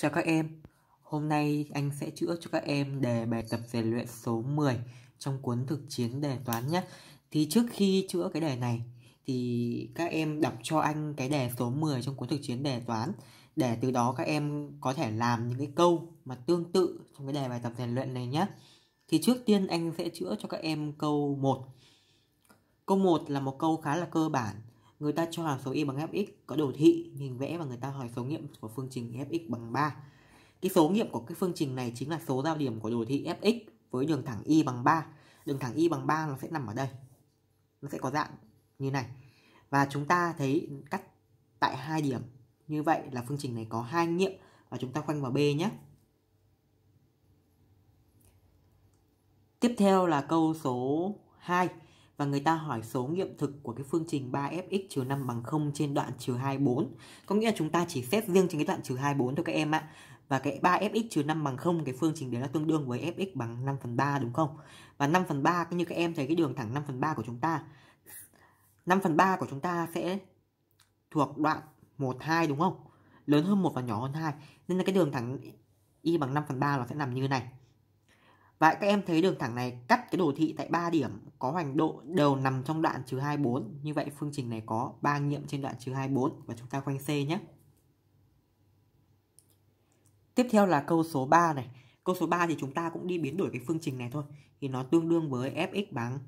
cho các em, hôm nay anh sẽ chữa cho các em đề bài tập rèn luyện số 10 trong cuốn thực chiến đề toán nhé. Thì trước khi chữa cái đề này thì các em đọc cho anh cái đề số 10 trong cuốn thực chiến đề toán để từ đó các em có thể làm những cái câu mà tương tự trong cái đề bài tập rèn luyện này nhé. Thì trước tiên anh sẽ chữa cho các em câu 1. Câu 1 là một câu khá là cơ bản Người ta cho hàm số y bằng fx có đồ thị hình vẽ và người ta hỏi số nghiệm của phương trình fx bằng 3. Cái số nghiệm của cái phương trình này chính là số giao điểm của đồ thị fx với đường thẳng y bằng 3. Đường thẳng y bằng 3 nó sẽ nằm ở đây. Nó sẽ có dạng như này. Và chúng ta thấy cắt tại hai điểm. Như vậy là phương trình này có hai nghiệm và chúng ta khoanh vào b nhé. Tiếp theo là câu số 2 và người ta hỏi số nghiệm thực của cái phương trình 3fx trừ 5 bằng 0 trên đoạn trừ 24. Có nghĩa là chúng ta chỉ xét riêng trên cái đoạn trừ 24 thôi các em ạ. Và cái 3fx trừ 5 bằng 0 cái phương trình đấy nó tương đương với fx bằng 5 phần 3 đúng không? Và 5 phần 3 như các em thấy cái đường thẳng 5 phần 3 của chúng ta. 5 phần 3 của chúng ta sẽ thuộc đoạn 1, 2 đúng không? Lớn hơn 1 và nhỏ hơn 2. Nên là cái đường thẳng y bằng 5 phần 3 nó sẽ nằm như này. Và các em thấy đường thẳng này cắt cái đồ thị tại 3 điểm có hoành độ đều nằm trong đoạn trừ 24. Như vậy phương trình này có 3 nghiệm trên đoạn trừ 24 và chúng ta khoanh C nhé. Tiếp theo là câu số 3 này. Câu số 3 thì chúng ta cũng đi biến đổi cái phương trình này thôi. Thì nó tương đương với fx bằng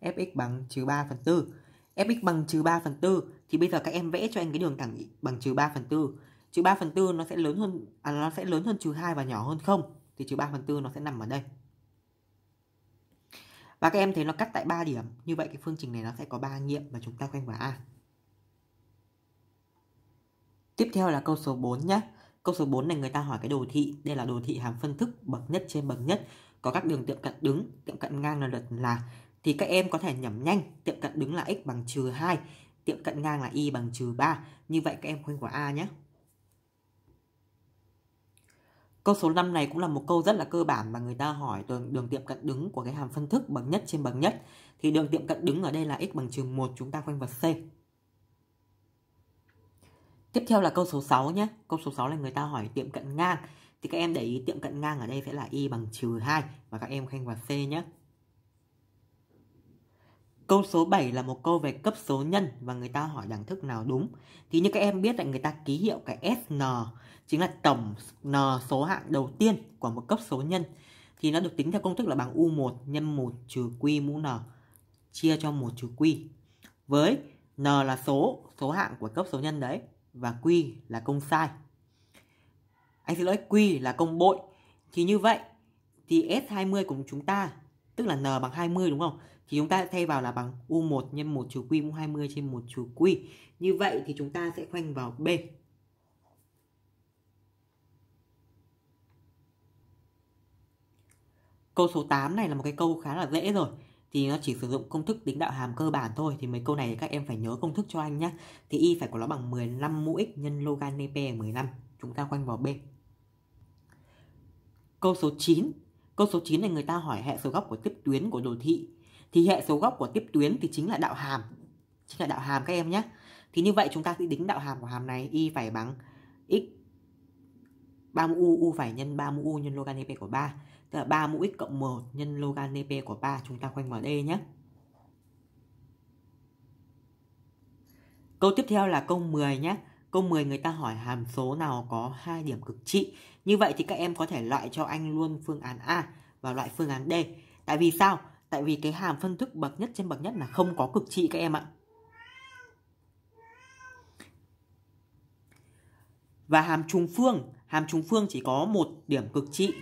fx bằng trừ 3 phần 4. fx bằng trừ 3 phần 4 thì bây giờ các em vẽ cho anh cái đường thẳng bằng trừ 3 phần 4. Trừ 3 phần 4 nó sẽ lớn hơn à, nó sẽ lớn hơn trừ 2 và nhỏ hơn không thì trừ 3 phần tư nó sẽ nằm ở đây và các em thấy nó cắt tại 3 điểm như vậy cái phương trình này nó sẽ có 3 nghiệm và chúng ta khoanh vào A tiếp theo là câu số 4 nhé câu số 4 này người ta hỏi cái đồ thị đây là đồ thị hàm phân thức bậc nhất trên bậc nhất có các đường tiệm cận đứng tiệm cận ngang là lượt là thì các em có thể nhẩm nhanh tiệm cận đứng là x bằng trừ 2 tiệm cận ngang là y bằng trừ 3 như vậy các em khoanh vào A nhé Câu số 5 này cũng là một câu rất là cơ bản mà người ta hỏi đường, đường tiệm cận đứng của cái hàm phân thức bằng nhất trên bằng nhất. Thì đường tiệm cận đứng ở đây là x bằng trừ 1 chúng ta khoanh vật C. Tiếp theo là câu số 6 nhé. Câu số 6 là người ta hỏi tiệm cận ngang. Thì các em để ý tiệm cận ngang ở đây sẽ là y bằng trừ 2 và các em khoanh vào c nhé. Câu số 7 là một câu về cấp số nhân và người ta hỏi đẳng thức nào đúng. Thì như các em biết là người ta ký hiệu cái SN chính là tổng n số hạng đầu tiên của một cấp số nhân. Thì nó được tính theo công thức là bằng U1 nhân 1 trừ Q mũ n chia cho 1 trừ Q. Với n là số, số hạng của cấp số nhân đấy và Q là công sai. Anh xin lỗi, Q là công bội. Thì như vậy thì S20 của chúng ta tức là n bằng 20 đúng không? thì chúng ta thay vào là bằng U1 nhân 1 trừ Q mũ 20 trên 1 trừ Q. Như vậy thì chúng ta sẽ khoanh vào B. Câu số 8 này là một cái câu khá là dễ rồi thì nó chỉ sử dụng công thức tính đạo hàm cơ bản thôi thì mấy câu này các em phải nhớ công thức cho anh nhé thì y phải của nó bằng 15 mũ x nhân logan p 15 chúng ta khoanh vào b câu số 9 câu số 9 này người ta hỏi hệ số góc của tiếp tuyến của đồ thị thì hệ số góc của tiếp tuyến thì chính là đạo hàm chính là đạo hàm các em nhé thì như vậy chúng ta sẽ tính đạo hàm của hàm này y phải bằng x 3 mũ u u phải nhân 3 mũ u nhân logan ep của 3 tức là 3 mũ x cộng 1 nhân logan ep của 3 chúng ta khoanh vào đây nhé Câu tiếp theo là câu 10 nhé. Câu 10 người ta hỏi hàm số nào có hai điểm cực trị. Như vậy thì các em có thể loại cho anh luôn phương án A và loại phương án D. Tại vì sao? Tại vì cái hàm phân thức bậc nhất trên bậc nhất là không có cực trị các em ạ. Và hàm trùng phương, hàm trùng phương chỉ có một điểm cực trị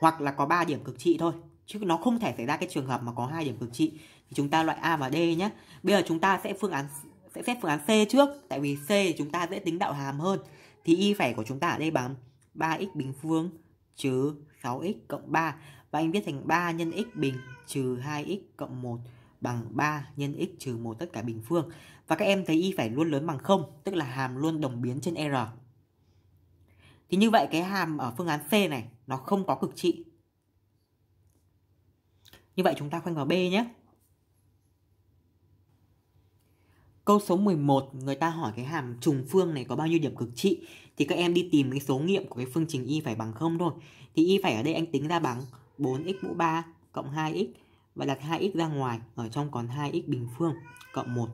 hoặc là có 3 điểm cực trị thôi chứ nó không thể xảy ra cái trường hợp mà có hai điểm cực trị thì chúng ta loại A và D nhé bây giờ chúng ta sẽ phương án sẽ xét phương án C trước tại vì C chúng ta dễ tính đạo hàm hơn thì y phẩy của chúng ta ở đây bằng 3x bình phương chứ 6x cộng 3 và anh viết thành 3 nhân x bình trừ 2x cộng 1 bằng 3 nhân x trừ 1 tất cả bình phương. Và các em thấy y phải luôn lớn bằng 0, tức là hàm luôn đồng biến trên r. Thì như vậy cái hàm ở phương án C này nó không có cực trị. Như vậy chúng ta khoanh vào B nhé. Câu số 11, người ta hỏi cái hàm trùng phương này có bao nhiêu điểm cực trị thì các em đi tìm cái số nghiệm của cái phương trình y phải bằng không thôi. Thì y phải ở đây anh tính ra bằng 4x mũ 3 cộng 2x và đặt 2x ra ngoài, ở trong còn 2x bình phương cộng 1.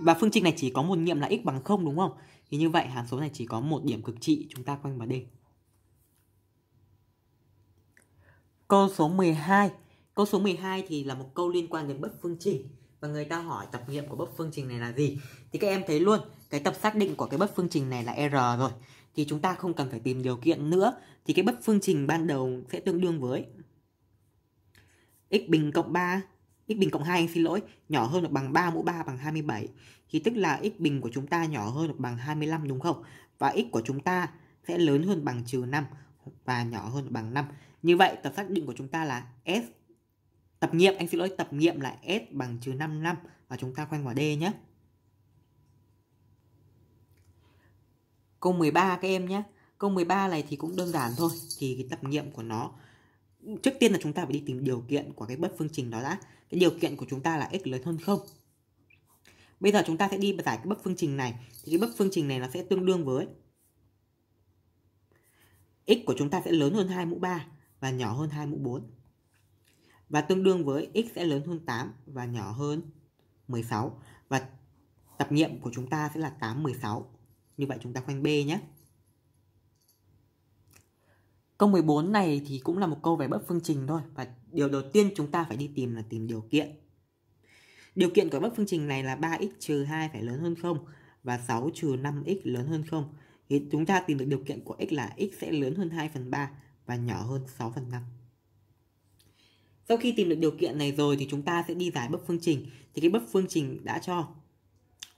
Và phương trình này chỉ có một nghiệm là x bằng 0 đúng không? Thì như vậy hàm số này chỉ có một điểm cực trị, chúng ta quanh vào đây Câu số 12. Câu số 12 thì là một câu liên quan đến bất phương trình và người ta hỏi tập nghiệm của bất phương trình này là gì thì các em thấy luôn cái tập xác định của cái bất phương trình này là r rồi thì chúng ta không cần phải tìm điều kiện nữa thì cái bất phương trình ban đầu sẽ tương đương với x bình cộng 3 x bình cộng 2 anh xin lỗi nhỏ hơn hoặc bằng 3 mũ 3 bằng 27 thì tức là x bình của chúng ta nhỏ hơn hoặc bằng 25 đúng không và x của chúng ta sẽ lớn hơn bằng trừ 5 và nhỏ hơn bằng 5 như vậy tập xác định của chúng ta là s tập nghiệm anh xin lỗi tập nghiệm là S bằng trừ 55 và chúng ta khoanh vào D nhé. Câu 13 các em nhé. Câu 13 này thì cũng đơn giản thôi thì cái tập nghiệm của nó trước tiên là chúng ta phải đi tìm điều kiện của cái bất phương trình đó đã. Cái điều kiện của chúng ta là x lớn hơn không Bây giờ chúng ta sẽ đi giải cái bất phương trình này thì cái bất phương trình này nó sẽ tương đương với x của chúng ta sẽ lớn hơn 2 mũ 3 và nhỏ hơn 2 mũ 4 và tương đương với x sẽ lớn hơn 8 và nhỏ hơn 16 và tập nghiệm của chúng ta sẽ là 8 16. Như vậy chúng ta khoanh B nhé. Câu 14 này thì cũng là một câu về bất phương trình thôi và điều đầu tiên chúng ta phải đi tìm là tìm điều kiện. Điều kiện của bất phương trình này là 3x trừ 2 phải lớn hơn 0 và 6 trừ 5x lớn hơn 0. Thì chúng ta tìm được điều kiện của x là x sẽ lớn hơn 2 phần 3 và nhỏ hơn 6 phần 5. Sau khi tìm được điều kiện này rồi thì chúng ta sẽ đi giải bấp phương trình. Thì cái bấp phương trình đã cho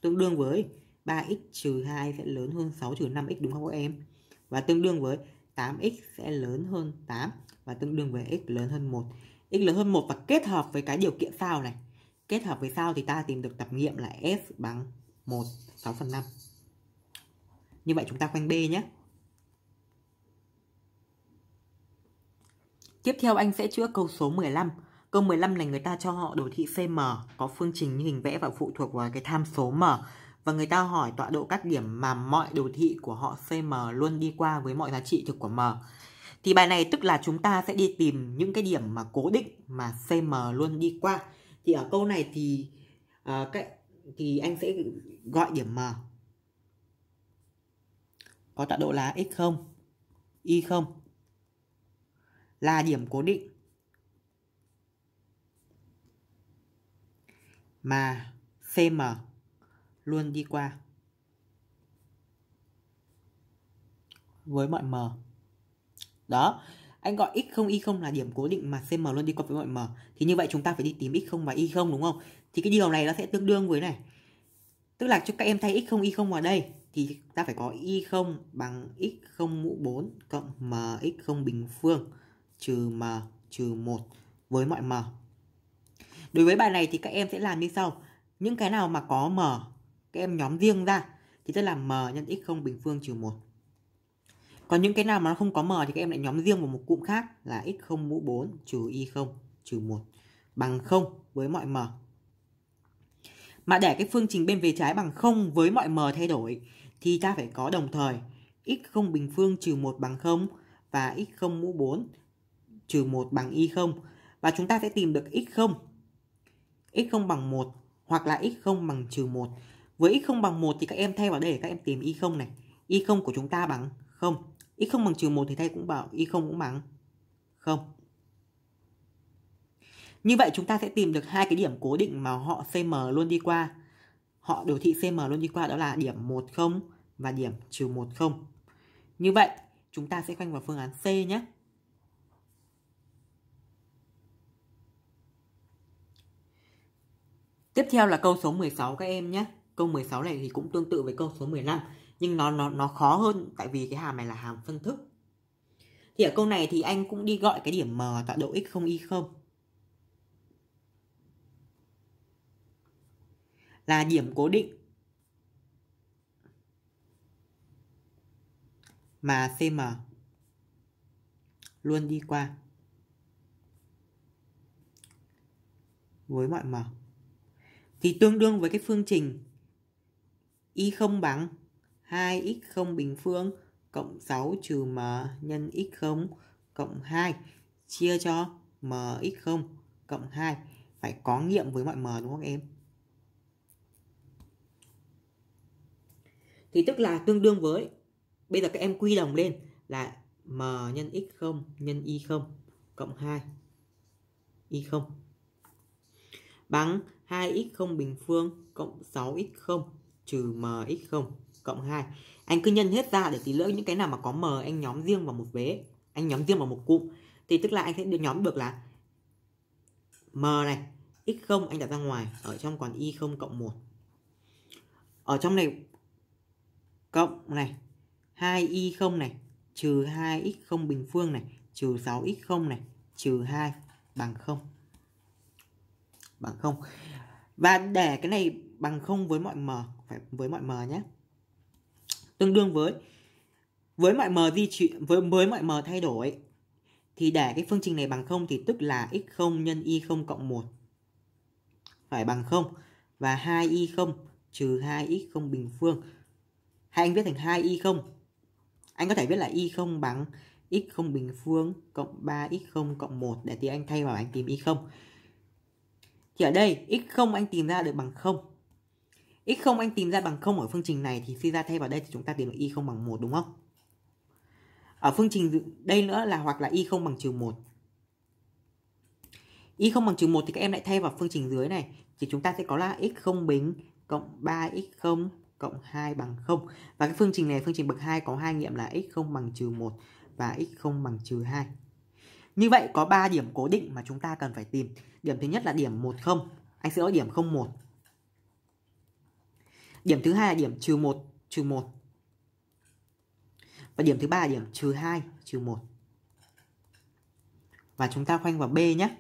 tương đương với 3x trừ 2 sẽ lớn hơn 6 trừ 5x đúng không các em? Và tương đương với 8x sẽ lớn hơn 8 và tương đương với x lớn hơn 1. x lớn hơn 1 và kết hợp với cái điều kiện sau này. Kết hợp với sau thì ta tìm được tập nghiệm là s bằng 1, 6 phần 5. Như vậy chúng ta khoanh B nhé. Tiếp theo anh sẽ chữa câu số 15. Câu 15 này người ta cho họ đồ thị CM có phương trình như hình vẽ và phụ thuộc vào cái tham số M. Và người ta hỏi tọa độ các điểm mà mọi đồ thị của họ CM luôn đi qua với mọi giá trị thực của M. Thì bài này tức là chúng ta sẽ đi tìm những cái điểm mà cố định mà CM luôn đi qua. Thì ở câu này thì uh, cái, thì anh sẽ gọi điểm M có tọa độ là x0, y0 là điểm cố định mà CM luôn đi qua với mọi M. Đó, anh gọi x0 y0 là điểm cố định mà CM luôn đi qua với mọi M. Thì như vậy chúng ta phải đi tìm x0 và y0 đúng không? Thì cái điều này nó sẽ tương đương với này. Tức là cho các em thay x0 y0 vào đây thì ta phải có y0 bằng x0 mũ 4 cộng mx0 bình phương trừ m trừ 1 với mọi m. Đối với bài này thì các em sẽ làm như sau. Những cái nào mà có m các em nhóm riêng ra thì sẽ làm m nhân x0 bình phương trừ 1. Còn những cái nào mà nó không có m thì các em lại nhóm riêng vào một cụm khác là x0 mũ 4 trừ y0 trừ 1 bằng 0 với mọi m. Mà để cái phương trình bên về trái bằng 0 với mọi m thay đổi thì ta phải có đồng thời x0 bình phương trừ 1 bằng 0 và x0 mũ 4 trừ 1 bằng y0 và chúng ta sẽ tìm được x0. x0 bằng 1 hoặc là x0 bằng trừ 1. Với x0 bằng 1 thì các em thay vào đây để các em tìm y0 này. y0 của chúng ta bằng 0. x0 bằng trừ 1 thì thay cũng bảo y0 cũng bằng 0. Như vậy chúng ta sẽ tìm được hai cái điểm cố định mà họ CM luôn đi qua. Họ đồ thị CM luôn đi qua đó là điểm 10 và điểm trừ 10. Như vậy chúng ta sẽ khoanh vào phương án C nhé. Tiếp theo là câu số 16 các em nhé. Câu 16 này thì cũng tương tự với câu số 15 nhưng nó nó nó khó hơn tại vì cái hàm này là hàm phân thức. Thì ở câu này thì anh cũng đi gọi cái điểm m tọa độ x không y không Là điểm cố định mà CM luôn đi qua với mọi m thì tương đương với cái phương trình y không bằng 2 x không bình phương cộng 6 trừ m nhân x không cộng 2 chia cho m x không cộng 2 phải có nghiệm với mọi m đúng không em? Thì tức là tương đương với bây giờ các em quy đồng lên là m nhân x không nhân y không cộng 2 y không bằng 2x0 bình phương cộng 6x0 trừ mx0 cộng 2. Anh cứ nhân hết ra để tí lỡ những cái nào mà có m anh nhóm riêng vào một vế, anh nhóm riêng vào một cụm thì tức là anh sẽ được nhóm được là m này, x0 anh đặt ra ngoài, ở trong còn y0 cộng 1. Ở trong này cộng này 2y0 này trừ 2x0 bình phương này trừ 6x0 này trừ 2 bằng 0 bằng 0 và để cái này bằng không với mọi m phải với mọi m nhé tương đương với với mọi m di chuyển với với mọi m thay đổi thì để cái phương trình này bằng không thì tức là x0 nhân y0 cộng 1 phải bằng không và 2y0 trừ 2x0 bình phương. Hay anh viết thành 2y0. Anh có thể viết là y0 bằng x0 bình phương cộng 3x0 cộng 1 để thì anh thay vào anh tìm y0. Thì ở đây x0 anh tìm ra được bằng 0. x0 anh tìm ra bằng 0 ở phương trình này thì suy ra thay vào đây thì chúng ta tìm được y0 bằng 1 đúng không? Ở phương trình đây nữa là hoặc là y0 bằng trừ 1. y0 bằng trừ 1 thì các em lại thay vào phương trình dưới này thì chúng ta sẽ có là x0 bình cộng 3x0 cộng 2 bằng 0. Và cái phương trình này phương trình bậc 2 có hai nghiệm là x0 bằng trừ 1 và x0 bằng trừ 2. Như vậy có 3 điểm cố định mà chúng ta cần phải tìm. Điểm thứ nhất là điểm 10, anh sẽ lỗi điểm 01. Điểm thứ hai là điểm trừ 1, trừ 1. Và điểm thứ ba là điểm trừ 2, trừ 1. Và chúng ta khoanh vào B nhé.